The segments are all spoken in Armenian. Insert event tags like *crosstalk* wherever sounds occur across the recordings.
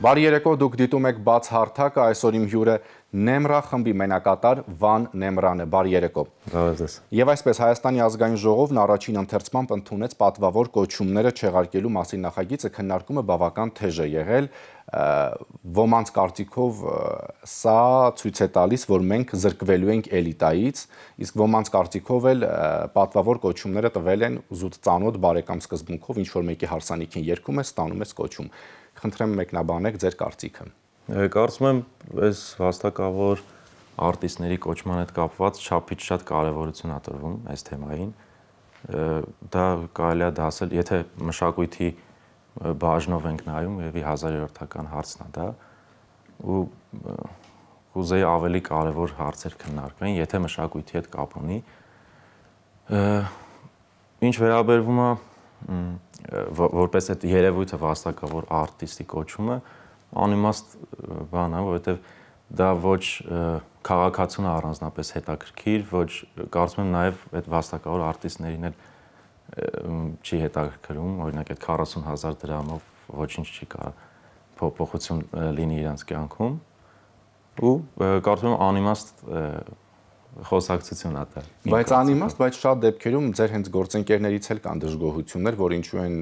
Բարի երեկո, դուք դիտում եք բաց հարթակը, այսօր իմ հյուրը Նեմրա խմբի մենակատար Վան Նեմրանը։ Բարի երեկո։ Բարևձեզ։ Եվ այսպես Հայաստանի ազգային ժողովն առաջին ընթերցմամբ ընդունեց պատվավոր կոչումները չեղարկելու մասին նախագիծը քննարկումը բավական թեժ է եղել։ Ոմանց կարծիքով սա ցույց է տալիս, որ մենք զրկվելու ենք էլիտայից, իսկ ոմանց կարծիքով էլ պատվավոր կոչումները տվել են զուտ ծանոթ բարեկամ սկզբունքով, ինչ որ մեկի հարսանիքին երկում է, ստանում է կոչում։ Խնդրեմ մեկնաբանեք ձեր կարծիքը։ Կարծում եմ, այս հաստակավոր արտիստների կոչման հետ կապված չափից շատ կարևորություն ա տրվում այս թեմային։ Դա կարելի է դասել, եթե մշակույթի բաժնով ենք նայում, երևի 1000-երորդական հարցն է դա։ Ու կուզեի ավելի կարևոր հարցեր քննարկվեն, եթե մշակույթի հետ կապ ունի։ Ինչ վերաբերվում է որպես այդ երևույթը վաստակավոր արտիստի կոչումը անիմաստ բան է, որովհետև դա ոչ քաղաքացուն առանձնապես հետաքրքիր, ոչ կարծում եմ նաև այդ վաստակավոր արտիստներին էլ չի հետաքրքրում, օրինակ այդ 40000 դրամով ոչինչ չի կարող փոփոխություն լինի իրանց կյանքում ու կարծում եմ անիմաստ խոսակցություն ա դա։ Բայց անիմաստ, բայց շատ դեպքերում ձեր հենց գործընկերներից էլ կան դժգոհություններ, որ ինչու են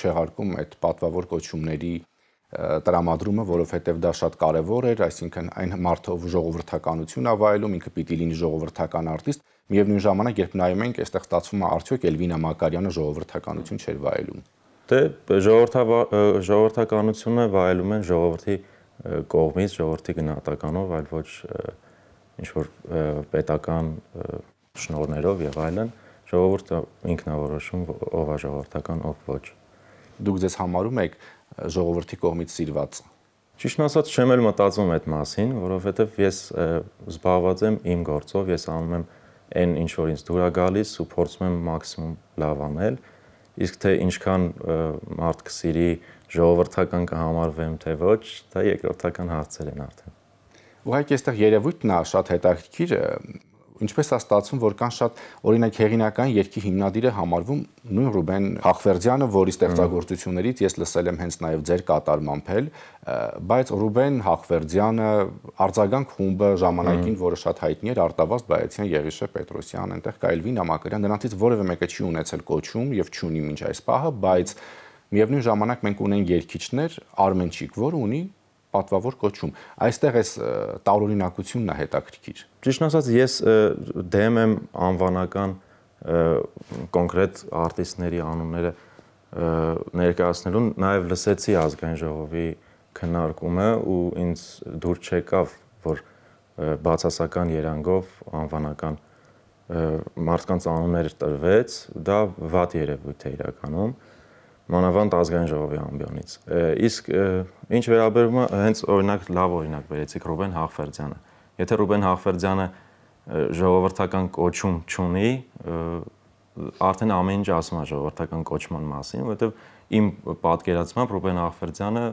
չեղարկում այդ պատվավոր կոչումների տրամադրումը, որովհետև դա շատ կարևոր էր, այսինքն այն մարդով ժողովրդականություն ավայելում, ինքը պիտի լինի ժողովրդական արտիստ, միևնույն ժամանակ երբ նայում ենք, այստեղ ստացվում է արդյոք Էլվինա Մակարյանը ժողովրդականություն չէր վայելում։ Դե ժողովրդականությունը վայելում են ժողովրդի կողմից, ժողովրդի գնահատականով, այլ ոչ ինչ որ պետական շնորներով եւ այլն, ժողովուրդը ինքնավորոշում ով ժողովրդական, ով ոչ։ Դուք ձեզ համարում եք ժողովրդի կողմից սիրված։ Ճիշտն ասած չեմ էլ մտածում այդ մասին, որովհետեւ ես զբաղված եմ իմ գործով, ես անում եմ այն ինչ որ ինձ դուր է գալիս ու փորձում եմ մաքսիմում լավ անել, իսկ թե ինչքան մարդ կսիրի ժողովրդական կհամարվեմ թե ոչ, դա երկրորդական հարցեր են արդեն։ Ուղղակի այստեղ երևույթն է շատ հետաքրքիր, ինչպես է ստացվում, որ կան շատ օրինակ հեղինակային երկի հիմնադիրը համարվում նույն Ռուբեն Հախվերդյանը, որի ստեղծագործություններից ես լսել եմ հենց նաև ձեր կատարմամբ էլ, բայց Ռուբեն Հախվերդյանը արձագանք խումբը ժամանակին, որը շատ հայտնի էր, Արտավազդ Բայեցյան, Եղիշե Պետրոսյան, այնտեղ Կայլվին Ամակարյան, նրանցից որևէ մեկը չի ունեցել կոչում եւ չունի ոչ այս պահը, բայց միևնույն ժամանակ մենք ունենք երկիչներ, Արմենչիկ, որ ունի պատվավոր կոչում։ Այստեղ այս տարօրինակությունն է հետաքրքիր։ Ճիշտ ասած, ես դեմ եմ անվանական կոնկրետ արտիստների անունները ներկայացնելուն, նաև լսեցի ազգային ժողովի քննարկումը ու ինձ դուր չեկավ, որ բացասական երանգով անվանական մարդկանց անուններ տրվեց, դա վատ երևույթ է իրականում։ և մանավանդ ազգային ժողովի ամբիոնից։ Իսկ ինչ վերաբերում է հենց օրինակ լավ օրինակ վերեցիք Ռուբեն Հաղֆերդյանը։ Եթե Ռուբեն Հաղֆերդյանը ժողովրդական կոչում չունի, արդեն ամեն ինչ ասում է ժողովրդական կոչման մասին, որովհետև իմ պատկերացմամբ Ռուբեն Աղֆերդյանը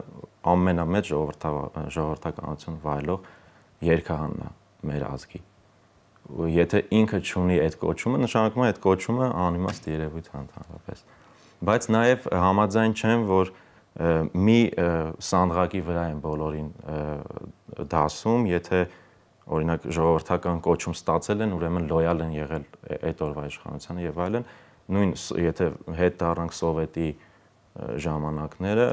ամենամեծ ժողովրդականություն վայելող երկհանն է մեր ազգի։ Եթե ինքը չունի այդ կոչումը, նշանակում է այդ կոչումը անիմաստ երևույթ է ընդհանրապես բայց նաև համաձայն չեմ, որ մի սանդղակի վրա են բոլորին դասում, եթե օրինակ ժողովրդական կոչում ստացել են, ուրեմն լոյալ են եղել այդ օրվա իշխանությանը եւ այլն, նույն եթե հետ դառնանք սովետի ժամանակները,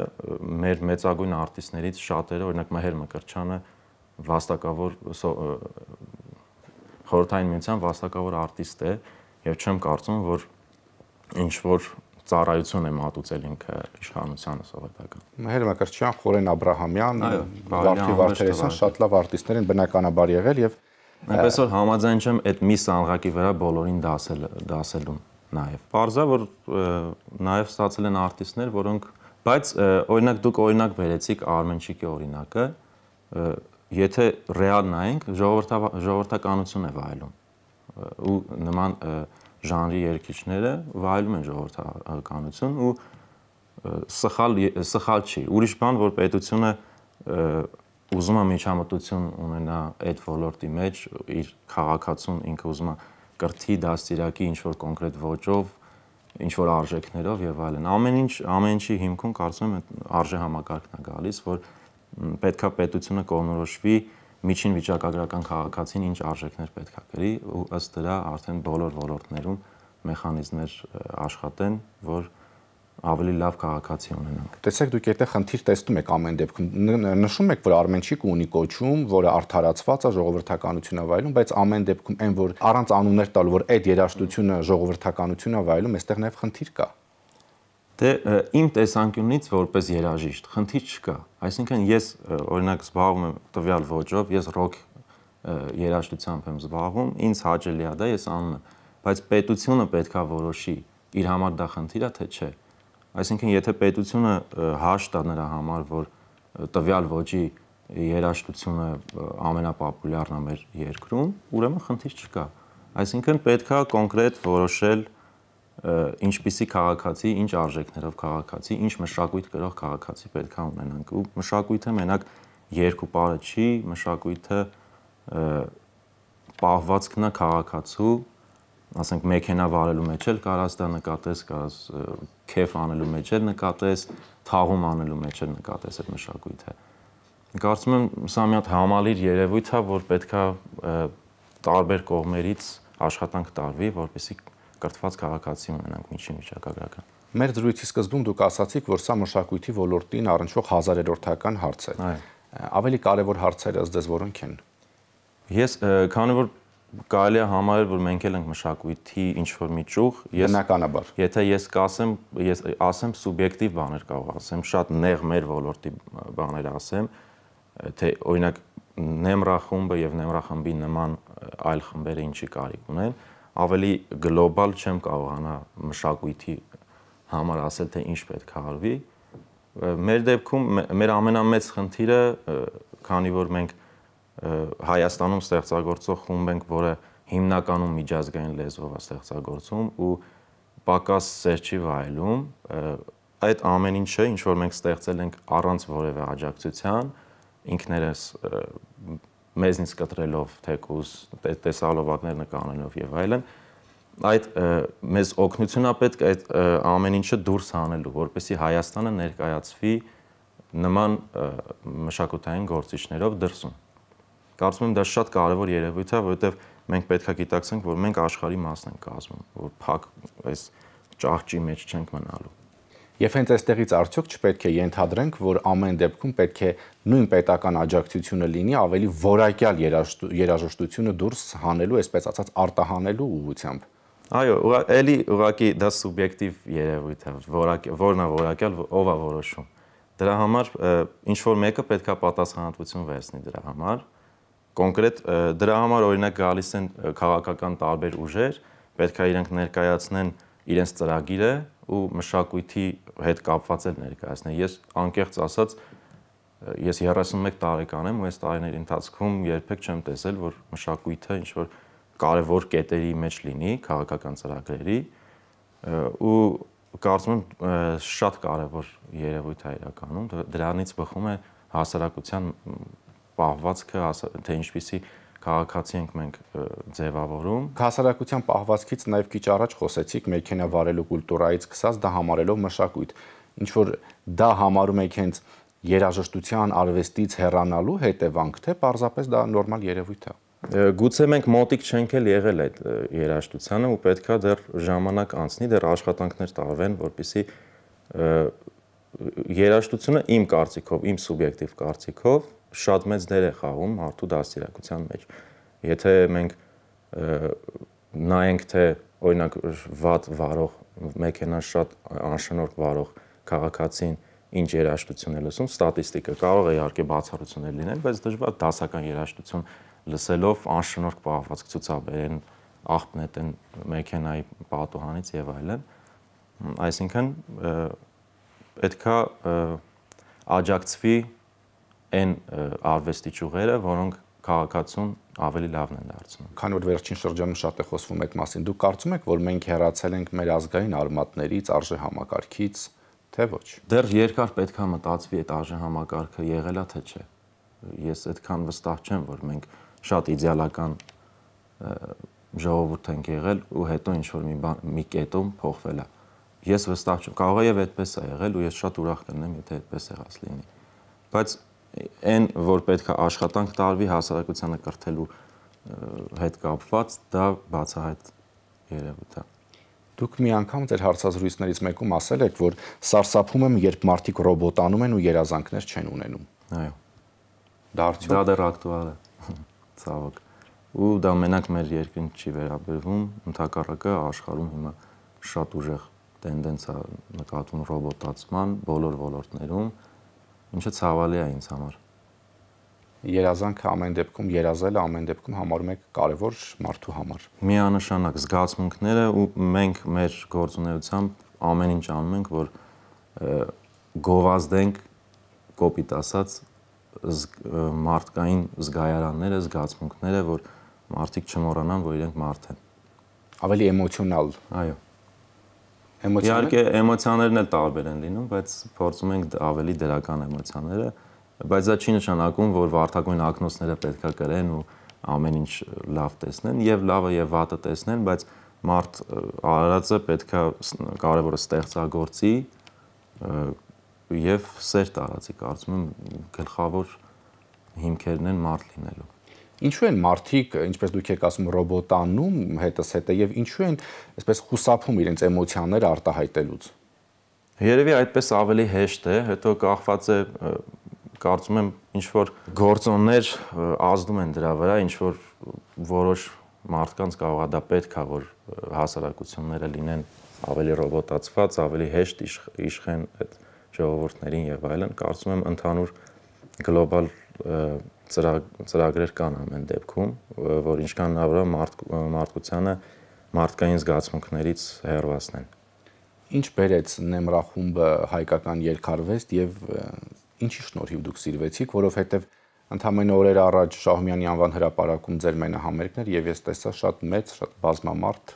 մեր մեծագույն արտիստներից շատերը, օրինակ Մհեր Մկրչյանը վաստակավոր խորհրդային միության վաստակավոր արտիստ է եւ չեմ կարծում, որ ինչ որ ծառայություն է մատուցել ինքը իշխանությանը սովետական։ Հերմակրտչյան, Խորեն Աբ รา համյան, Վարդի Վարդերեսյան շատ լավ արտիստներ են բնականաբար եղել եւ այնպես որ համաձայն չեմ այդ մի սանղակի վրա բոլորին դասել դասելուն նաեւ։ Պարզա որ նաեւ ստացել են արտիստներ, որոնք բայց օրինակ դուք օրինակ վերեցիք Արմենչիկի օրինակը, եթե ռեալ նայենք, ժողովրդականություն է վայելում ու նման և, ժանրի երգիչները վայելում են ժողովրդականություն ու սխալ սխալ չի։ Ուրիշ բան, որ պետությունը ուզում է միջամտություն ունենա այդ ոլորտի մեջ, իր քաղաքացուն ինքը ուզում է կրթի դաստիարակի ինչ որ կոնկրետ ոճով, ինչ որ արժեքներով եւ այլն։ Ամեն ինչ, ամեն ինչի հիմքում կարծում եմ արժե համակարգն է գալիս, որ պետքա պետությունը կողնորոշվի պետք միջին վիճակագրական քաղաքացին ինչ արժեքներ պետք է գրի ու ըստ դրա արդեն բոլոր ոլորտներում մեխանիզմներ աշխատեն, որ ավելի լավ քաղաքացի ունենանք։ Տեսեք, դուք եթե խնդիր տեսնում եք ամեն դեպքում, նշում եք, որ Արմենչիկ ունի կոչում, որը արդարացված է ժողովրդականությունը վայելում, բայց ամեն դեպքում այն, որ առանց անուններ տալու, որ այդ երաշտությունը ժողովրդականությունը վայելում, այստեղ նաև խնդիր կա։ Դե իմ տեսանկյունից որպես երաժիշտ խնդիր չկա։ Այսինքն ես օրինակ զբաղվում եմ տվյալ ոճով, ես ռոք երաժշտությամբ եմ զբաղվում, ինձ հաճելի է դա, ես անում եմ, բայց պետությունը պետքա որոշի իր համար դա խնդիր է թե չէ։ Այսինքն եթե պետությունը հաշտ է նրա համար, որ տվյալ ոճի երաժշտությունը ամենապոպուլյարն է մեր երկրում, ուրեմն խնդիր չկա։ Այսինքն պետքա կոնկրետ որոշել ինչպիսի քաղաքացի, ինչ արժեքներով քաղաքացի, ինչ մշակույթ գրող քաղաքացի պետք է ունենանք։ Ու մշակույթը մենակ երկու պարը չի, մշակույթը պահվածքն է քաղաքացու, ասենք մեքենա վարելու մեջ էլ կարաս դա նկատես, կարաս քեֆ անելու մեջ էլ նկատես, թաղում անելու մեջ էլ նկատես այդ մշակույթը։ Կարծում եմ սա մի հատ համալիր երևույթ է, որ պետքա տարբեր կողմերից աշխատանք տարվի, որպեսզի կրթված քաղաքացի ունենանք միջին վիճակագրական։ Մեր զրույցի սկզբում դուք ասացիք, որ սա մշակույթի ոլորտին առնչվող 1000-երորդական հարց է։ Այո։ Ավելի կարևոր հարցերը ըստ ձեզ որոնք են։ Ես քանի որ կարելի է համարել, որ մենք էլ ենք մշակույթի ինչ որ մի ճյուղ։ Ես բնականաբար։ Եթե ես կասեմ, ես ասեմ սուբյեկտիվ բաներ կարող ասեմ, շատ նեղ մեր ոլորտի բաներ ասեմ, թե օրինակ նեմրա խումբը եւ նեմրա խմբի նման այլ խմբերը ինչի կարիք ունեն ավելի գլոբալ չեմ կարողանա մշակույթի համար ասել թե ինչ պետք է արվի։ Մեր դեպքում մեր ամենամեծ խնդիրը, քանի որ մենք Հայաստանում ստեղծագործող խումբ ենք, որը հիմնականում միջազգային լեզվով է ստեղծագործում ու պակաս ծեր չի վայելում, այդ ամեն ինչը, ինչ որ մենք ստեղծել ենք առանց որևէ աջակցության, ինքներս մեզնից կտրելով, թեկուզ տեսալովակներ նկարելով եւ այլն, այդ մեզ օգնությունն է պետք այդ ամեն ինչը դուրս հանելու, որպեսզի Հայաստանը ներկայացվի նման մշակութային գործիչներով դրսում։ Կարծում եմ դա շատ կարևոր երևույթ է, որովհետև մենք պետքա գիտակցենք, որ մենք աշխարհի մասն ենք կազմում, որ փակ այս ճահճի մեջ չենք մնալու։ Եվ հենց այստեղից արդյոք չպետք է ենթադրենք, որ ամեն դեպքում պետք է նույն պետական աջակցությունը լինի ավելի որակյալ երաժշտությունը դուրս հանելու, այսպես ասած, արտահանելու ուղությամբ։ Այո, էլի ուղակի դա սուբյեկտիվ երևույթ է, որակ որնա որակյալ ով է որոշում։ Դրա համար ինչ որ մեկը պետքա պատասխանատվություն վերցնի դրա համար։ Կոնկրետ դրա համար օրինակ գալիս են քաղաքական տարբեր ուժեր, պետքա իրենք ներկայացնեն իրենց ծրագիրը, ու մշակույթի հետ կապված էլ ներկայացնել։ Ես անկեղծ ասած ես 31 տարեկան եմ ու այս տարիների ընթացքում երբեք չեմ տեսել, որ մշակույթը ինչ որ կարևոր կետերի մեջ լինի քաղաքական ծրագրերի ու կարծում եմ շատ կարևոր երևույթ է իրականում դրանից բխում է հասարակության պահվածքը, թե ինչպիսի քաղաքացի ենք մենք ձևավորում։ Հասարակության պահվածքից նաև քիչ առաջ խոսեցիք մեքենա վարելու կուլտուրայից սկսած դա համարելով մշակույթ։ Ինչ որ դա համարում եք հենց երաժշտության արվեստից հեռանալու հետևանք, թե պարզապես դա նորմալ երևույթ է։ Գուցե մենք մոտիկ չենք էլ եղել այդ երաժշտությանը ու պետքա դեռ ժամանակ անցնի, դեռ աշխատանքներ տավեն, որպիսի երաժշտությունը իմ կարծիքով, իմ սուբյեկտիվ կարծիքով շատ մեծ դեր է խաղում մարդու դաստիարակության մեջ։ Եթե մենք նայենք թե օրինակ վատ վարող մեքենան շատ անշնորհ վարող քաղաքացին ինչ երաշտություն է լսում, ստատիստիկա կարող է իհարկե բացառություններ լինել, բայց դժվար դասական երաշտություն լսելով անշնորհ կապված ցուցաբերեն աղբնետեն մեքենայի պատուհանից եւ այլն։ Այսինքն պետքա աջակցվի այն արվեստի ճյուղերը, որոնք քաղաքացուն ավելի լավն են դարձնում։ Քանի որ վերջին շրջանում շատ է խոսվում այդ մասին, դուք կարծում եք, որ մենք հեռացել ենք մեր ազգային արմատներից, արժե համակարգից, թե ոչ։ Դեռ երկար պետքա մտածվի այդ արժե համակարգը եղել է թե չէ։ Ես այդքան վստահ չեմ, որ մենք շատ իդեալական ժողովուրդ ենք եղել ու հետո ինչ որ մի բան մի կետում փոխվել է։ Ես վստահ չեմ, կարող է եւ այդպես է եղել ու ես շատ ուրախ կլինեմ, եթե այդպես եղած լինի։ Բայց այն, որ պետք է աշխատանք տարվի հասարակությանը կրթելու հետ կապված, դա բացահայտ երևույթ է։ Դուք մի անգամ ձեր հարցազրույցներից մեկում ասել եք, որ սարսափում եմ, երբ մարդիկ ռոբոտանում են ու երազանքներ չեն ունենում։ Այո։ Դա արդյոք դա դեռ ակտուալ է։ *laughs* Ցավոք։ Ու դա մենակ մեր երկրին չի վերաբերվում, ընդհակառակը աշխարհում հիմա շատ ուժեղ տենդենս է նկատվում ռոբոտացման բոլոր ոլորտներում, որ Ինչը ցավալի է ինձ համար։ Երազանքը ամեն դեպքում երազելը ամեն դեպքում համարում եք կարևոր մարդու համար։ Միանշանակ զգացմունքները ու մենք մեր գործունեությամբ ամեն ինչ անում ենք, որ գովազդենք կոպիտ ասած մարդկային զգայարանները, զգացմունքները, որ մարդիկ չմոռանան, որ իրենք մարդ են։ Ավելի էմոցիոնալ։ Այո։ Էմոցիաներ։ Իհարկե էմոցիաներն էլ տարբեր են լինում, բայց փորձում ենք ավելի դրական էմոցիաները, բայց դա չի նշանակում, որ վարթագույն ակնոցները պետքա կրեն ու ամեն ինչ լավ տեսնեն, եւ լավը եւ վատը տեսնեն, բայց մարդ արարածը պետքա կարևորը ստեղծագործի եւ սեր տարածի, կարծում եմ գլխավոր հիմքերն են մարդ լինելու։ Ինչու են մարդիկ, ինչպես դուք եք ասում, ռոբոտանում հետս հետը եւ ինչու են այսպես խուսափում իրենց էմոցիաները արտահայտելուց։ Երևի այդպես ավելի հեշտ է, հետո կախված է կարծում եմ ինչ որ գործոններ ազդում են դրա վրա, ինչ որ որոշ մարդկանց կարող է դա պետքա, որ հասարակությունները լինեն ավելի ռոբոտացված, ավելի հեշտ իշխեն այդ ժողովուրդներին եւ այլն, կարծում եմ ընդհանուր գլոբալ ծրագրեր կան ամեն դեպքում, որ ինչքան լավ է մարդ մարդկությանը մարդկային զգացմունքներից հեռվացնեն։ Ինչ բերեց Նեմրախումբը հայկական երկարվեստ եւ ինչի շնորհիվ դուք սիրվեցիք, որովհետեւ ընդամենը օրեր առաջ Շահումյանի անվան հրապարակում ձեր մենահամերգներ եւ ես տեսա շատ մեծ, շատ բազմամարդ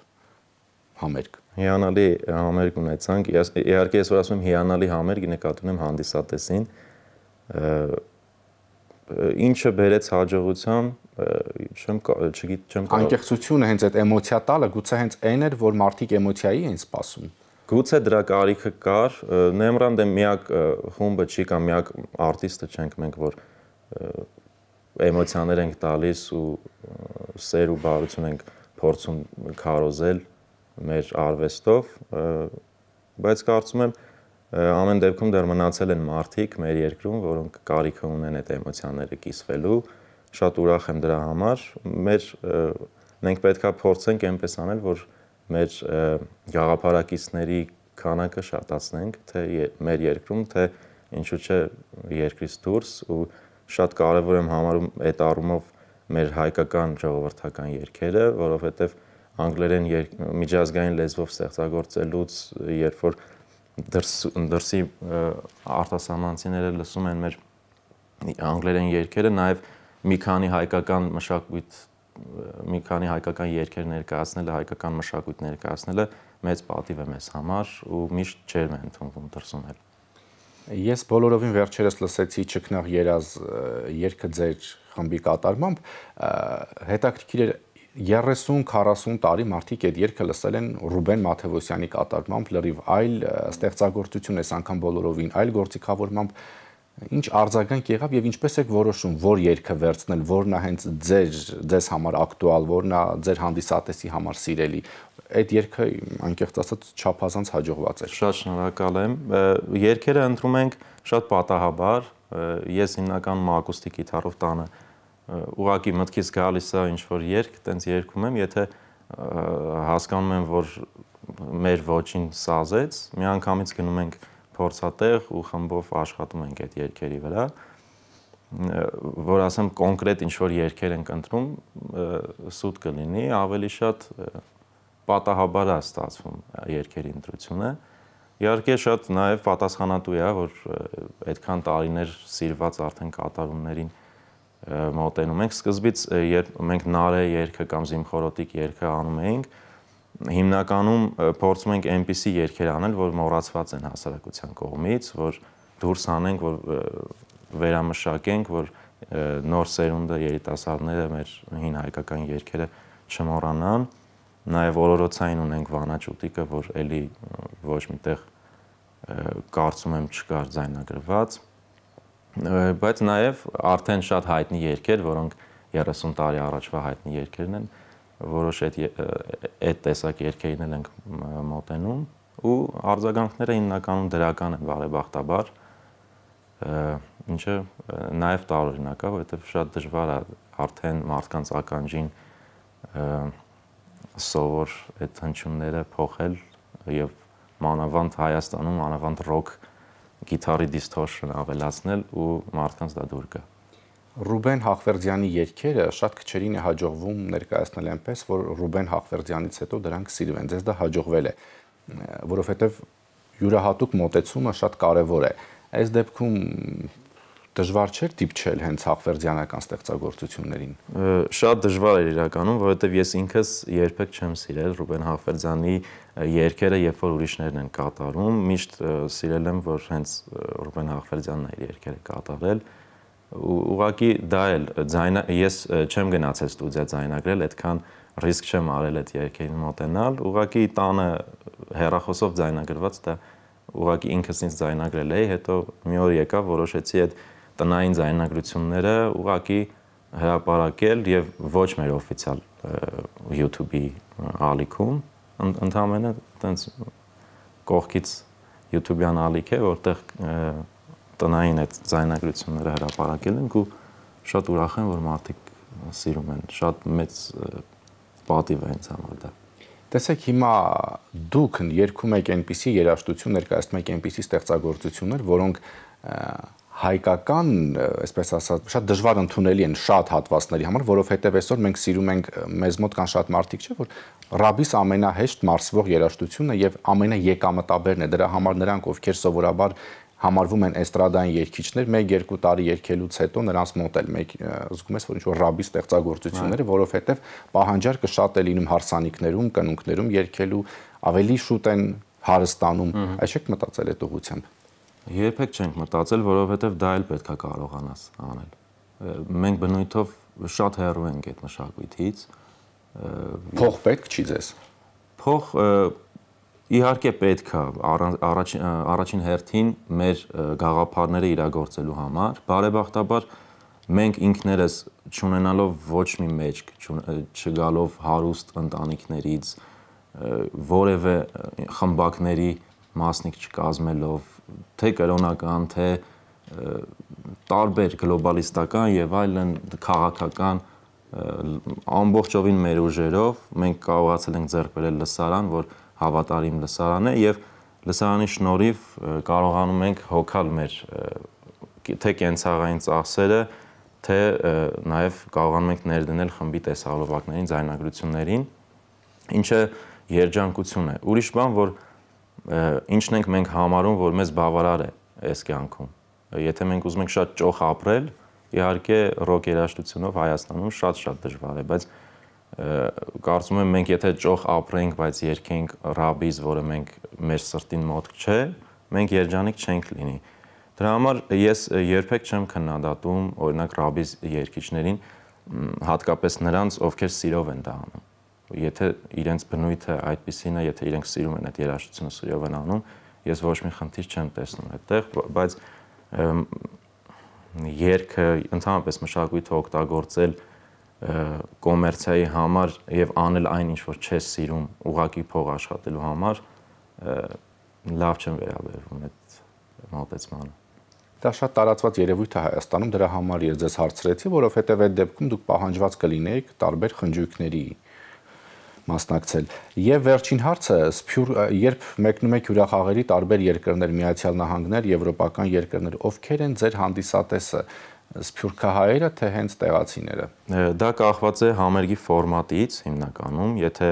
համերգ։ Հիանալի համերգ ունեցանք։ Ես իհարկե ես որ ասում եմ հիանալի համերգ, նկատում եմ հանդիսատեսին ինչը բերեց հաջողությամ չեմ չգիտ չեմ կարող անկեղծությունը հենց այդ էմոցիա տալը գուցե հենց այն էր որ մարդիկ էմոցիայի են սպասում գուցե դրա կարիքը կար նեմրան դեմ միակ խումբը չի կամ միակ արտիստը չենք մենք որ էմոցիաներ ենք տալիս ու սեր ու բարություն ենք փորձում քարոզել մեր արվեստով բայց կարծում եմ Ամեն դեպքում դեռ մնացել են մարդիկ մեր երկրում, որոնք կարիք ունեն այդ էմոցիաները կիսվելու։ Շատ ուրախ եմ դրա համար։ Մեր մենք պետքա փորձենք այնպես անել, որ մեր գաղափարակիցների քանակը շատացնենք, թե մեր երկրում, թե ինչու՞ չէ երկրից դուրս ու շատ կարևոր եմ համարում այդ առումով մեր հայկական ժողովրդական երգերը, որովհետև անգլերեն երկ, միջազգային լեզվով ստեղծագործելուց երբ որ եր, դրս դրսի արտասահմանցիները լսում են մեր անգլերեն երգերը, նաև մի քանի հայկական մշակույթ մի քանի հայկական երգեր ներկայացնելը, հայկական մշակույթ ներկայացնելը մեծ պատիվ է մեզ համար ու միշտ չերմ է ընդունվում դրսունել։ Ես բոլորովին վերջերս լսեցի Չքնաղ երազ երգը ձեր խմբի կատարմամբ հետաքրքիր էր 30-40 տարի մարդիկ այդ երգը լսել են Ռուբեն Մաթեոսյանի կատարմամբ լրիվ այլ ստեղծագործություն էս անգամ բոլորովին այլ գործիքավորմամբ ինչ արձագանք եղավ եւ ինչպես եք որոշում որ երգը վերցնել որն է հենց ձեր ձեզ համար ակտուալ որն է ձեր հանդիսատեսի համար սիրելի այդ երգը անկեղծ ասած չափազանց հաջողված էր շատ շնորհակալ եմ երգերը ընտրում ենք շատ պատահաբար ես հիմնականում ակուստիկ գիտարով տանը ուղակի մտքից գալիս է ինչ որ երգ, տենց երգում եմ, եթե հասկանում եմ, որ մեր ոչին սազեց, միանգամից գնում ենք փորձատեղ ու խմբով աշխատում ենք այդ երգերի վրա որ ասեմ կոնկրետ ինչ որ երկեր ենք ընտրում, սուտ կլինի, ավելի շատ պատահաբար է ստացվում երկերի ընտրությունը։ Իհարկե շատ նաև պատասխանատու է, որ այդքան տարիներ սիրված արդեն կատարումներին կա մոտենում ենք։ Սկզբից երբ մենք նարե երգը կամ զիմխորոտիկ երգը անում էինք, հիմնականում փորձում ենք այնպիսի երգեր անել, որ մոռացված են հասարակության կողմից, որ դուրս հանենք, որ վերամշակենք, որ նոր սերունդը երիտասարդները մեր հին հայկական երգերը չմոռանան։ Նաև օրորոցային ունենք վանաչ ուտիկը, որ ելի ոչ միտեղ կարծում եմ չկար ձայնագրված բայց նաև արդեն շատ հայտնի երգեր, որոնք 30 տարի առաջվա հայտնի երգերն են, որոշ այդ այդ տեսակ երգերին էլ ենք մոտենում ու արձագանքները հիմնականում դրական են բարեբախտաբար ինչը նաև տարօրինակ է, որովհետև շատ դժվար է արդեն մարդկանց ականջին սովոր այդ հնչյունները փոխել եւ մանավանդ Հայաստանում մանավանդ ռոք գիտարի դիսթորշն ավելացնել ու մարդկանց դա դուր գա։ Ռուբեն Հախվերդյանի երգերը շատ քչերին է հաջողվում ներկայացնել այնպես, որ Ռուբեն Հախվերդյանից հետո դրանք սիրվեն։ Ձեզ դա հաջողվել է, որովհետև յուրահատուկ մոտեցումը շատ կարևոր է։ Այս դեպքում դժվար չէր դիպչել հենց հաղվերձյանական ստեղծագործություններին։ Շատ դժվար էր իրականում, որովհետև ես ինքս երբեք չեմ սիրել Ռուբեն Հաղվերձյանի երգերը, երբ որ ուրիշներն են կատարում, միշտ սիրել եմ, որ հենց Ռուբեն Հաղվերձյանն է իր երգերը կատարել։ Ուղղակի դա էլ ձայնա ես չեմ գնացել ստուդիա ձայնագրել, այդքան ռիսկ չեմ արել այդ երգերին մոտենալ, ուղղակի տանը հերախոսով ձայնագրված դա ուղղակի ինքս ինձ ձայնագրել էի, հետո մի օր եկա, որոշեցի այդ տնային ձայնագրությունները ուղակի հրապարակել եւ ոչ մեր օֆիցիալ YouTube-ի ալիքում, ընդհանրապես այտենց կողքից YouTube-յան ալիք է, որտեղ տնային այդ ձայնագրությունները հրապարակել ենք ու շատ ուրախ եմ, որ մարդիկ սիրում են։ Շատ մեծ պատիվ է ինձ համար դա։ Տեսեք հիմա դուք ներքում եք այնպիսի երաժշտություն ներկայացնում եք այնպիսի ստեղծագործություններ, որոնք հայկական, այսպես ասած, շատ դժվար ընդունելի են շատ հատվածների համար, որովհետև այսօր մենք սիրում ենք մեզ մոտ կան շատ մարդիկ, չէ՞, որ ռաբիս ամենահեշտ մարսվող երաժշտությունն է եւ ամենաեկամտաբերն է։ Դրա համար նրանք, ովքեր սովորաբար համարվում են էստրադային երգիչներ 1-2 տարի երգելուց հետո նրանց մոտ էլ մեկ զգում ես որ ինչ որ ռաբի ստեղծագործությունները հա։ որովհետև պահանջարկը շատ է լինում հարսանիքներում, կնունքներում երգելու ավելի շուտ են հարստանում։ Այսեք մտածել այդ ուղությամբ։ Երբեք չենք մտածել, որովհետև դա էլ պետքա կարողանաս անել։ Մենք բնույթով շատ հեռու ենք այդ մշակույթից։ Փող պետք չի ձեզ։ Փող իհարկե պետքա առաջին առաջին հերթին մեր գաղափարները իրագործելու համար։ Բարեբախտաբար մենք ինքներս չունենալով ոչ մի մեջք, չգալով հարուստ ընտանիքներից, որևէ խմբակների մասնիկ չկազմելով, թե կրոնական, թե տարբեր գլոբալիստական եւ այլն քաղաքական ամբողջովին մեր ուժերով մենք կարողացել ենք ձեռք բերել լսարան, որ հավատարիմ լսարան է եւ լսարանի շնորհիվ կարողանում ենք հոգալ մեր թե կենցաղային ծախսերը, թե նաեւ կարողանում ենք ներդնել խմբի տեսահոլովակներին, ձայնագրություններին, ինչը երջանկություն է։ Ուրիշ բան, որ ինչն ենք մենք համարում, որ մեզ բավարար է այս կյանքում։ Եթե մենք ուզում ենք շատ ճոխ ապրել, իհարկե ռոք երաժշտությունով Հայաստանում շատ-շատ դժվար է, բայց կարծում եմ մենք եթե ճոխ ապրենք, բայց երկենք ռաբիզ, որը մենք մեր սրտին մոտ չէ, մենք երջանիկ չենք լինի։ Դրա համար ես երբեք չեմ քննադատում օրինակ ռաբիզ երկիչներին, հատկապես նրանց, ովքեր սիրով են դա անում եթե իրենց բնույթը այդպեսին է, եթե իրենք սիրում են այդ երաժշտությունը սիրով են անում, ես ոչ մի խնդիր չեմ տեսնում այդտեղ, բայց երգը ընդհանրապես մշակույթը օգտագործել կոմերցիայի համար եւ անել այն ինչ որ չես սիրում ուղակի փող աշխատելու համար լավ չեմ վերաբերվում այդ մոտեցմանը դա շատ տարածված երևույթ է Հայաստանում դրա համար ես ձեզ հարցրեցի որովհետեւ այդ դեպքում դուք պահանջված կլինեիք տարբեր խնջույքների մասնակցել։ Եվ վերջին հարցը, Սփյուր, երբ մեկնում եք հյուրախաղերի տարբեր երկրներ, Միացյալ Նահանգներ, եվրոպական երկրներ, ովքեր են ձեր հանդիսատեսը, սփյուռքահայերը թե հենց տեղացիները։ Դա կախված է համերգի ֆորմատից հիմնականում, եթե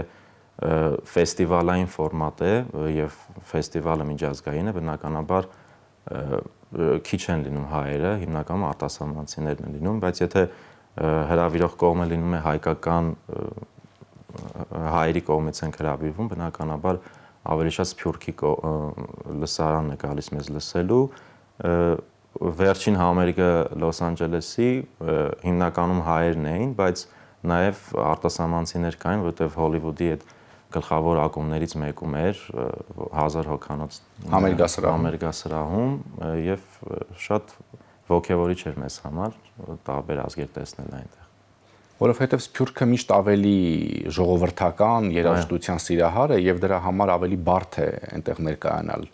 ֆեստիվալային ֆորմատ է եւ ֆեստիվալը միջազգային է, բնականաբար քիչ են լինում հայերը, հիմնականում արտասահմանցիներն են լինում, բայց եթե հրավիրող կողմը լինում է հայկական հայերի կողմից ենք հրավիրվում, բնականաբար ավելի շատ Սփյուռքի լսարանն է գալիս մեզ լսելու։ Վերջին համերգը Լոս Անջելեսի հիմնականում հայերն էին, բայց նաև արտասահմանցիներ կային, որտեղ Հոլիվուդի այդ գլխավոր ակումներից մեկում էր 1000 հոկանոց համերգասրահում, համերգասրահում եւ շատ ողջավորիչ էր մեզ համար տարբեր ազգեր տեսնել այնտեղ որովհետև Սփյուռքը միշտ ավելի ժողովրդական, երաժշտության սիրահար է եւ դրա համար ավելի բարդ է այնտեղ ներկայանալ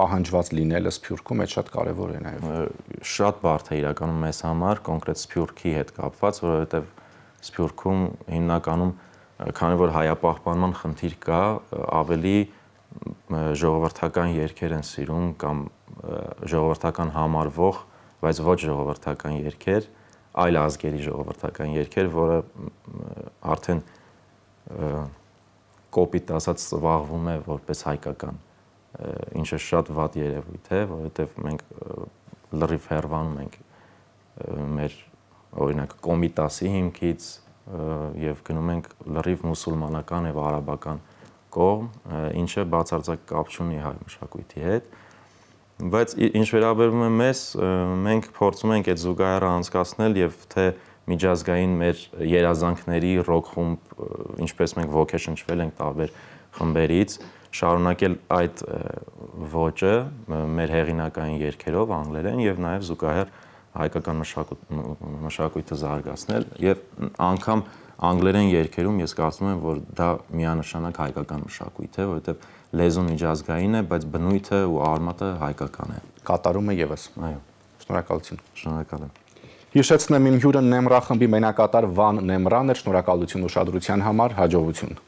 պահանջված լինելը Սփյուռքում այդ շատ կարևոր է նաեւ։ Շատ բարդ է իրականում մեզ համար, կոնկրետ Սփյուռքի հետ կապված, որովհետև Սփյուռքում հիմնականում քանի որ հայապահպանման խնդիր կա, ավելի ժողովրդական երգեր են սիրում կամ ժողովրդական համարվող, բայց ոչ ժողովրդական երգեր, այլ ազգերի ժողովրդական երկեր, որը արդեն կոպիտ ասած ծվաղվում է որպես հայկական, ինչը շատ վատ երևույթ է, որովհետև մենք լրիվ հեռվանում ենք մեր օրինակ կոմիտասի հիմքից եւ գնում ենք լրիվ մուսուլմանական եւ արաբական կողմ, ինչը բացարձակ կապ չունի հայ մշակույթի հետ, բայց ինչ վերաբերում է մեզ, մենք փորձում ենք այդ զուգահեռը անցկացնել եւ թե միջազգային մեր երազանքների ռոք խումբ, ինչպես մենք ոգե շնչվել ենք տարբեր խմբերից, շարունակել այդ ոճը մեր հեղինակային երգերով անգլերեն եւ նաեւ զուգահեռ հայկական մշակույթը զարգացնել եւ անգամ անգլերեն երգերում ես կարծում եմ որ դա միանշանակ հայկական մշակույթ է որովհետեւ լեզուն միջազգային է, բայց բնույթը ու արմատը հայկական է։ Կատարում է եւս։ Այո։ Շնորհակալություն։ Շնորհակալ եմ։ Հիշեցնեմ իմ հյուրը Նեմրա խմբի մենակատար Վան Նեմրան էր, շնորհակալություն ուշադրության համար, հաջողություն։